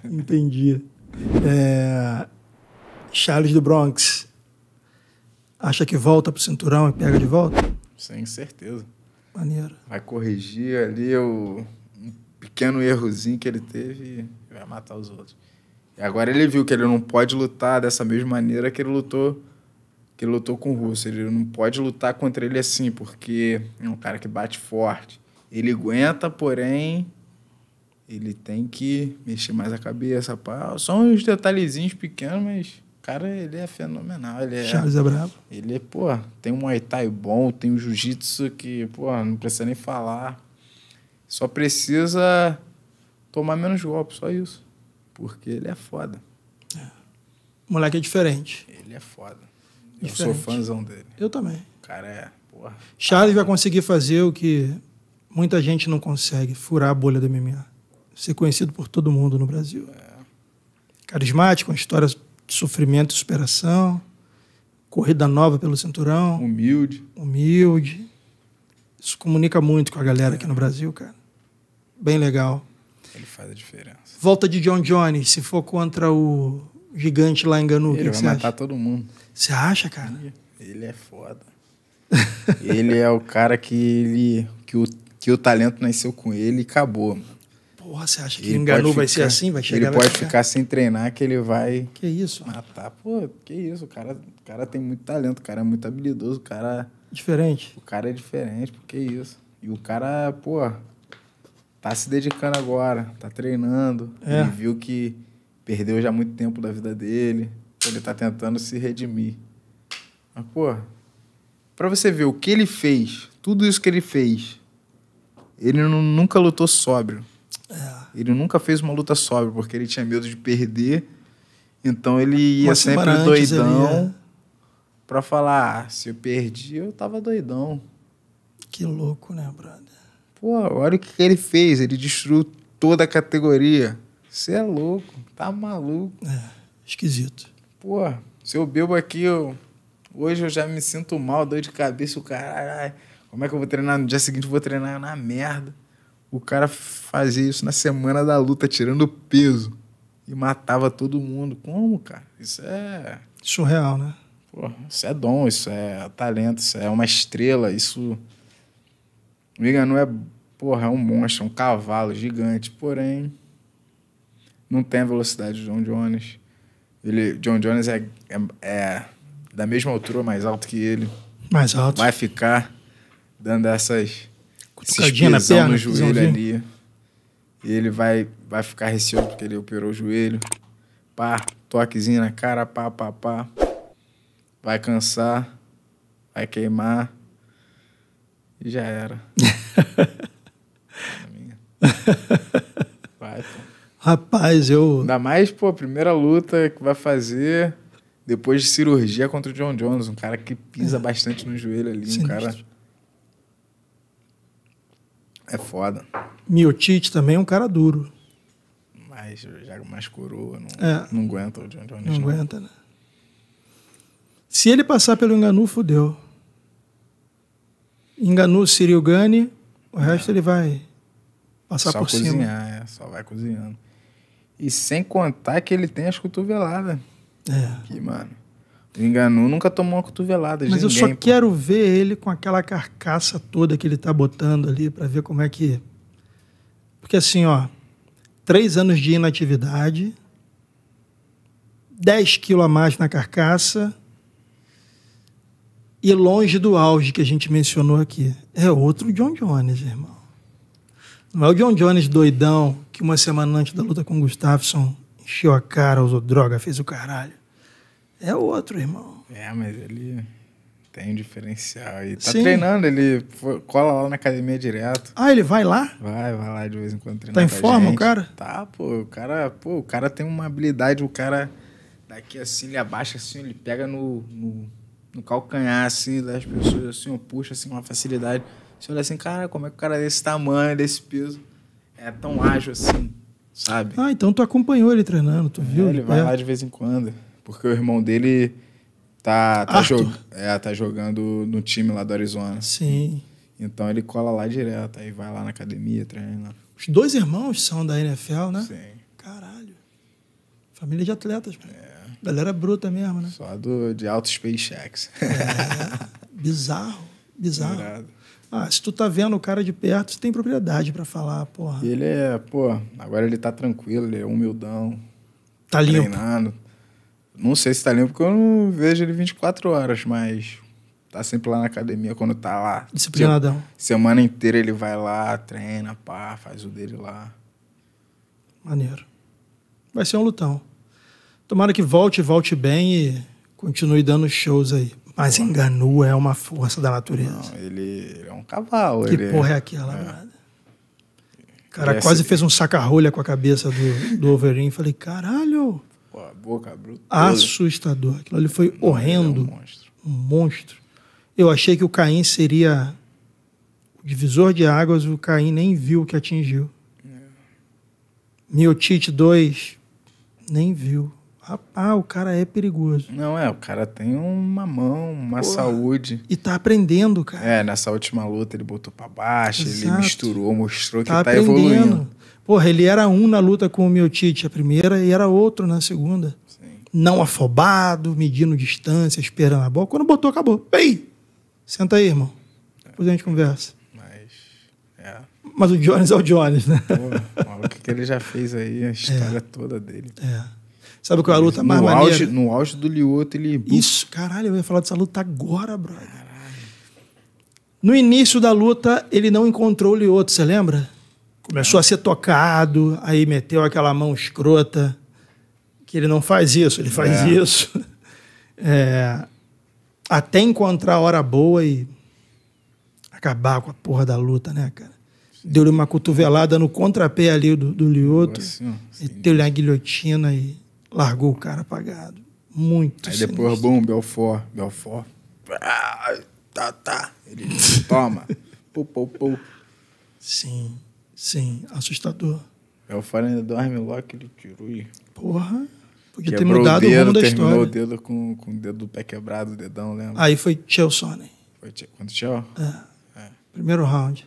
Entendi. É, Charles do Bronx. Acha que volta pro cinturão e pega de volta? Sem certeza. Maneiro. Vai corrigir ali o um pequeno errozinho que ele teve e vai matar os outros. E agora ele viu que ele não pode lutar dessa mesma maneira que ele lutou que ele lutou com o Russo. Ele não pode lutar contra ele assim, porque é um cara que bate forte. Ele aguenta, porém ele tem que mexer mais a cabeça. Pá. uns detalhezinhos pequenos, mas cara, ele é fenomenal. Ele é, Charles é brabo. Ele, é, pô, tem um Muay Thai bom, tem um Jiu-Jitsu que, pô, não precisa nem falar. Só precisa tomar menos golpes, só isso. Porque ele é foda. É. O moleque é diferente. Ele é foda. Diferente. Eu sou fãzão dele. Eu também. O cara é, porra. Charles vai conseguir fazer o que muita gente não consegue, furar a bolha do MMA ser conhecido por todo mundo no Brasil. Carismático, uma história de sofrimento e superação, corrida nova pelo cinturão. Humilde. Humilde. Isso comunica muito com a galera aqui no Brasil, cara. Bem legal. Ele faz a diferença. Volta de John Jones, se for contra o gigante lá em Ganu, Ele que vai que matar acha? todo mundo. Você acha, cara? Ele é foda. ele é o cara que ele que o, que o talento nasceu com ele e acabou, mano. Porra, você acha que ele enganou, vai ser assim? Vai chegar Ele pode ficar. ficar. sem treinar, que ele vai. Que isso? Matar. Pô, que isso? O cara, o cara tem muito talento, o cara é muito habilidoso, o cara. Diferente. O cara é diferente, porque isso. E o cara, pô, tá se dedicando agora, tá treinando. É. Ele viu que perdeu já muito tempo da vida dele. Ele tá tentando se redimir. Mas, pô, pra você ver o que ele fez, tudo isso que ele fez, ele nunca lutou sóbrio. Ele nunca fez uma luta sóbria, porque ele tinha medo de perder. Então ele ia sempre doidão para falar, ah, se eu perdi, eu tava doidão. Que louco, né, brother? Pô, olha o que ele fez, ele destruiu toda a categoria. Você é louco, tá maluco. É, esquisito. Pô, se eu bebo aqui, eu... hoje eu já me sinto mal, dor de cabeça, o caralho. Como é que eu vou treinar? No dia seguinte eu vou treinar na merda o cara fazia isso na semana da luta, tirando peso. E matava todo mundo. Como, cara? Isso é. Surreal, né? isso é dom, isso é talento, isso é uma estrela, isso. Miga não é. Porra, é um monstro, é um cavalo gigante, porém. Não tem a velocidade de John Jones. Ele, John Jones é, é, é da mesma altura, mais alto que ele. Mais alto. Vai ficar dando essas cutucadinha na perna. no joelho assim. ali. E ele vai, vai ficar receoso porque ele operou o joelho. Pá, toquezinho na cara, pá, pá, pá. Vai cansar, vai queimar. E já era. vai, pô. Rapaz, eu. Ainda mais, pô, primeira luta que vai fazer depois de cirurgia contra o John Jones, um cara que pisa bastante no joelho ali, Sinistro. um cara é foda. Miotite também é um cara duro. Mas já mais coroa, não, é. não aguenta o John Jones. Não, não aguenta, né? Se ele passar pelo Enganu, fodeu. Enganu, Cyril Gani, o é. resto é. ele vai passar só por cozinhar, cima. É, só vai cozinhando. E sem contar que ele tem as cotoveladas. É. Que, mano. Enganou, nunca tomou uma cotovelada Mas de ninguém. eu só pô. quero ver ele com aquela carcaça toda que ele tá botando ali para ver como é que... Porque assim, ó, três anos de inatividade, dez quilos a mais na carcaça e longe do auge que a gente mencionou aqui. É outro John Jones, irmão. Não é o John Jones doidão que uma semana antes da luta com o Gustafsson encheu a cara, usou droga, fez o caralho. É o outro, irmão. É, mas ele tem um diferencial. E tá Sim. treinando, ele cola lá na academia direto. Ah, ele vai lá? Vai, vai lá de vez em quando treinar. Tá em forma gente. o cara? Tá, pô. O cara, pô, o cara tem uma habilidade, o cara daqui assim, ele abaixa assim, ele pega no, no, no calcanhar assim das pessoas, assim, puxa assim, uma facilidade. Você olha assim, cara, como é que o cara é desse tamanho, desse peso, é tão ágil assim, sabe? Ah, então tu acompanhou ele treinando, tu é, viu? Ele vai é. lá de vez em quando. Porque o irmão dele tá, tá, jog... é, tá jogando no time lá do Arizona. Sim. Então ele cola lá direto, aí vai lá na academia, treina Os dois irmãos são da NFL, né? Sim. Caralho. Família de atletas, mano. É. Galera bruta mesmo, né? Só do, de alto SpaceX. É, bizarro, bizarro. Ah, se tu tá vendo o cara de perto, tu tem propriedade para falar, porra. E ele é, pô, agora ele tá tranquilo, ele é humildão. Tá, tá limpo. Treinando. Não sei se tá limpo, porque eu não vejo ele 24 horas, mas tá sempre lá na academia quando tá lá. Disciplinadão. Semana inteira ele vai lá, treina, pá, faz o dele lá. Maneiro. Vai ser um lutão. Tomara que volte, volte bem e continue dando shows aí. Mas enganou, é uma força da natureza. Não, ele, é um cavalo. Que ele... É- porra é aquela, é. O cara é quase fez um saca-rolha com a cabeça do, do Overeem. Falei, caralho, Pô, a boca bruta. Assustador. Aquilo ali foi Não, horrendo. É um monstro. Um monstro. Eu achei que o Caim seria o divisor de águas, o Caim nem viu o que atingiu. É. Miotite 2, nem viu. Ah, o cara é perigoso. Não, é, o cara tem uma mão, uma Porra. saúde. E tá aprendendo, cara. É, nessa última luta ele botou pra baixo, Exato. ele misturou, mostrou tá que tá, tá evoluindo. Porra, ele era um na luta com o Miotite, a primeira, e era outro na segunda. Sim. Não afobado, medindo distância, esperando a bola. Quando botou, acabou. Ei! Senta aí, irmão. Depois a gente conversa. Mas. É. Mas o Jones é o Jones, né? Pô, o que, que ele já fez aí, a história é. toda dele. É. Sabe qual é a luta mais no maneira? Auge, no auge do Lioto, ele... Isso, caralho, eu ia falar dessa luta agora, brother. Caralho. No início da luta, ele não encontrou o Lioto, você lembra? Começou a ser tocado, aí meteu aquela mão escrota, que ele não faz isso, ele faz é. isso. É, até encontrar a hora boa e acabar com a porra da luta, né, cara? Deu-lhe uma cotovelada no contrapé ali do, do Lioto, meteu-lhe a guilhotina e largou o cara apagado. Muito Aí sinistro. depois, bom, Belfort, Belfort. Ah, tá, tá. Ele toma. pô, pô, pô. Sim. Sim, assustador. É o Fallen dorme lá ele tirou. E... Porra. Podia é ter mudado o, dedo, o rumo da história. o dedo com, com o dedo do pé quebrado, o dedão, lembra? Aí foi Chelsea. Foi quanto Chelsea? É. é. Primeiro round.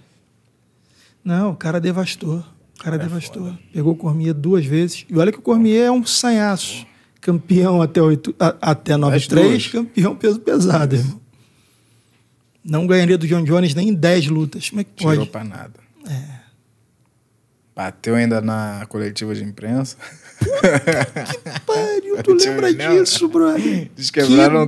Não, o cara devastou. O cara é devastou. Foda. Pegou o Cormier duas vezes. E olha que o Cormier é um sanhaço. Campeão até, até 9-3, campeão peso pesado, irmão. Não ganharia do John Jones nem em 10 lutas. Como é que pode? Tirou pra nada. É. Bateu ainda na coletiva de imprensa. Puta que pariu, tu lembra disso, brother? que doideira,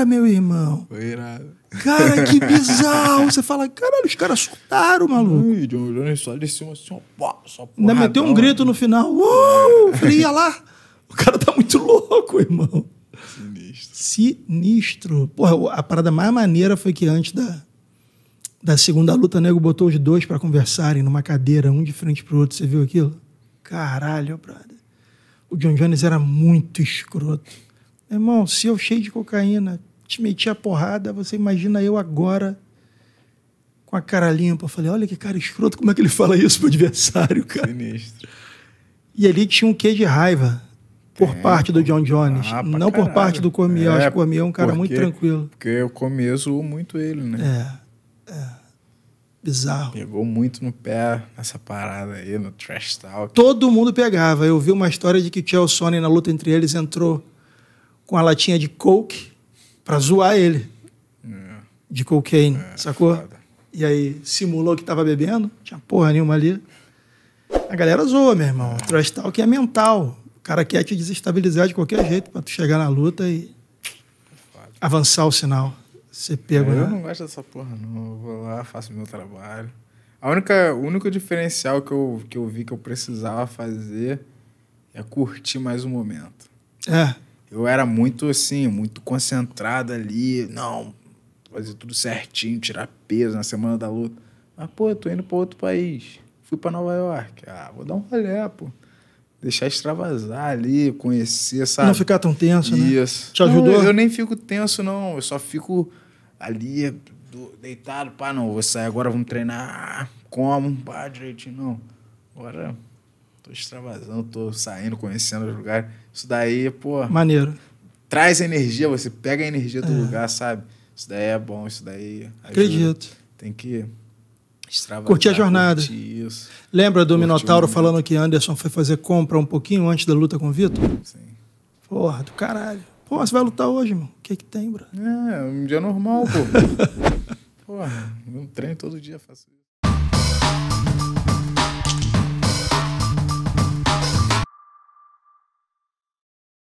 tudo. meu irmão. Foi irado. Cara, que bizarro. Você fala, caralho, os caras surtaram, maluco. Ui, John Jones só desceu assim, ó, pô, só Ainda meteu um grito no final. Uou, Falei, lá. O cara tá muito louco, irmão. Sinistro. Sinistro. Porra, a parada mais maneira foi que antes da, da segunda luta, nego botou os dois para conversarem numa cadeira, um de frente pro outro. Você viu aquilo? Caralho, brother. O John Jones era muito escroto. Irmão, se eu cheio de cocaína te meti a porrada, você imagina eu agora com a cara limpa. Eu falei, olha que cara escroto, como é que ele fala isso pro adversário, cara? Sinistro. E ali tinha um quê de raiva por é, parte do John Jones, ah, não caralho. por parte do Cormier. É, acho que o Cormier é um cara porque, muito tranquilo. Porque eu começo muito ele, né? É. Bizarro. Pegou muito no pé nessa parada aí, no trash talk. Todo mundo pegava. Eu vi uma história de que o Chelsea, na luta entre eles, entrou com a latinha de coke para zoar ele. É. De cocaine, é, sacou? Foda. E aí simulou que tava bebendo, tinha porra nenhuma ali. A galera zoa, meu irmão. É. O trash talk é mental. O cara quer te desestabilizar de qualquer jeito para tu chegar na luta e é foda. avançar o sinal. Você pega, é, né? Eu não gosto dessa porra, não. Eu vou lá, faço meu trabalho. A única, o único diferencial que eu, que eu vi que eu precisava fazer é curtir mais um momento. É. Eu era muito assim, muito concentrado ali. Não, fazer tudo certinho, tirar peso na semana da luta. Mas, pô, eu tô indo pra outro país. Fui pra Nova York. Ah, vou dar um rolê, pô deixar extravasar ali, conhecer, sabe? Não ficar tão tenso, né? Isso. né? Te ajudou? Não, eu nem fico tenso, não. Eu só fico ali, deitado, pá, não, vou sair agora, vamos treinar. Como? Pá, direitinho, não. Agora tô extravasando, tô saindo, conhecendo os lugares. Isso daí, pô. Maneiro. Traz energia, você pega a energia do é. lugar, sabe? Isso daí é bom, isso daí. Ajuda. Acredito. Tem que extravasar. Curtir a jornada. isso. Lembra do Curtiu Minotauro um... falando que Anderson foi fazer compra um pouquinho antes da luta com o Vitor? Sim. Porra, do caralho. Pô, você vai lutar hoje, mano? O que que tem, bro? É, um dia normal, pô. Porra, eu treino todo dia, faço